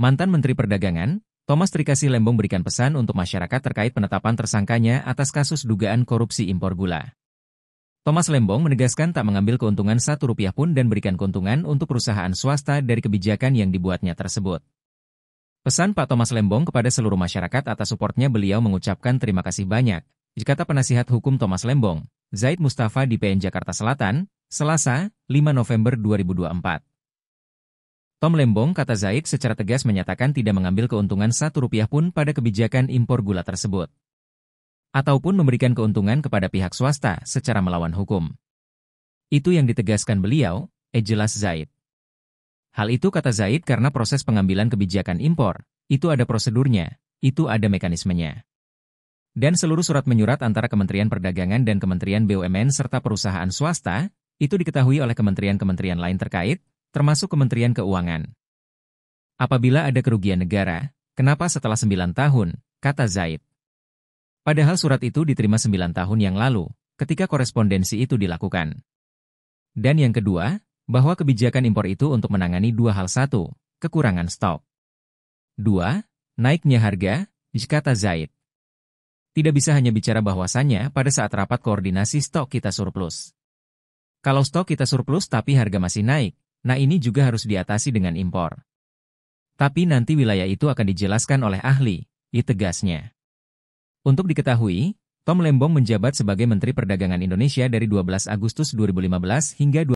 Mantan Menteri Perdagangan, Thomas Trikasi Lembong berikan pesan untuk masyarakat terkait penetapan tersangkanya atas kasus dugaan korupsi impor gula. Thomas Lembong menegaskan tak mengambil keuntungan satu rupiah pun dan berikan keuntungan untuk perusahaan swasta dari kebijakan yang dibuatnya tersebut. Pesan Pak Thomas Lembong kepada seluruh masyarakat atas supportnya beliau mengucapkan terima kasih banyak. Kata penasihat hukum Thomas Lembong, Zaid Mustafa di PN Jakarta Selatan, Selasa, 5 November 2024. Tom Lembong kata Zaid secara tegas menyatakan tidak mengambil keuntungan satu rupiah pun pada kebijakan impor gula tersebut. Ataupun memberikan keuntungan kepada pihak swasta secara melawan hukum. Itu yang ditegaskan beliau, eh jelas Zaid. Hal itu kata Zaid karena proses pengambilan kebijakan impor, itu ada prosedurnya, itu ada mekanismenya dan seluruh surat menyurat antara Kementerian Perdagangan dan Kementerian BUMN serta perusahaan swasta, itu diketahui oleh kementerian-kementerian lain terkait, termasuk Kementerian Keuangan. Apabila ada kerugian negara, kenapa setelah 9 tahun, kata Zaid. Padahal surat itu diterima 9 tahun yang lalu, ketika korespondensi itu dilakukan. Dan yang kedua, bahwa kebijakan impor itu untuk menangani dua hal satu, kekurangan stok. Dua, naiknya harga, kata Zaid. Tidak bisa hanya bicara bahwasannya pada saat rapat koordinasi stok kita surplus. Kalau stok kita surplus tapi harga masih naik, Nah ini juga harus diatasi dengan impor. Tapi nanti wilayah itu akan dijelaskan oleh ahli, itegasnya. Untuk diketahui, Tom Lembong menjabat sebagai Menteri Perdagangan Indonesia dari 12 Agustus 2015 hingga